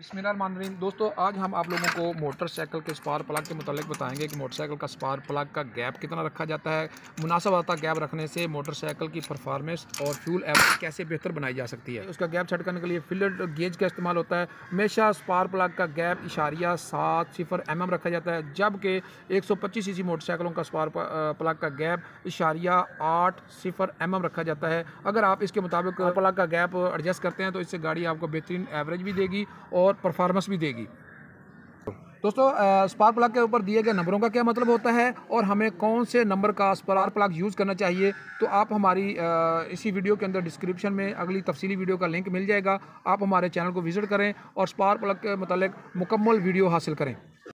बसमीम दोस्तों आज हम आप लोगों को मोटरसाइकिल के स्पार प्लग के मतलब बताएंगे कि मोटरसाइकिल का स्पार प्लग का गैप कितना रखा जाता है मुनासब आता गैप रखने से मोटरसाइकिल की परफॉर्मेंस और फ्यूल एवरेज कैसे बेहतर बनाई जा सकती है उसका गैप सेट करने के लिए फिलर गेज का इस्तेमाल होता है हमेशा स्पार प्लग का गैप इशारिया सात सिफर एम mm रखा जाता है जबकि एक सौ पच्चीस सी सी मोटरसाइकिलों का स्पार प्लग का गैप इशारिया आठ सिफर एम एम रखा जाता है अगर आप इसके मुताबिक प्लग का गैप एडजस्ट करते हैं तो इससे गाड़ी आपको बेहतरीन एवरेज भी देगी और और परफॉर्मेंस भी देगी दोस्तों स्पार्क प्लग के ऊपर दिए गए नंबरों का क्या मतलब होता है और हमें कौन से नंबर का स्पार्क प्लग यूज़ करना चाहिए तो आप हमारी इसी वीडियो के अंदर डिस्क्रिप्शन में अगली तफसीली वीडियो का लिंक मिल जाएगा आप हमारे चैनल को विज़िट करें और स्पार्क प्लग के मतलब मुकम्मल वीडियो हासिल करें